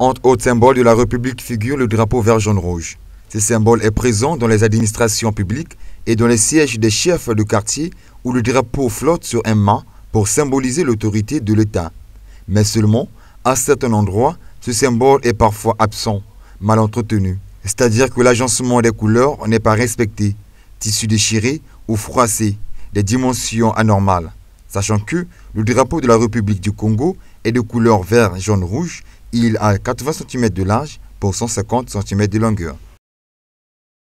Entre autres symboles de la République figure le drapeau vert jaune rouge. Ce symbole est présent dans les administrations publiques et dans les sièges des chefs de quartier où le drapeau flotte sur un mât pour symboliser l'autorité de l'État. Mais seulement, à certains endroits, ce symbole est parfois absent, mal entretenu. C'est-à-dire que l'agencement des couleurs n'est pas respecté, tissu déchiré ou froissé, des dimensions anormales. Sachant que le drapeau de la République du Congo est de couleur vert, jaune, rouge il a 80 cm de large pour 150 cm de longueur.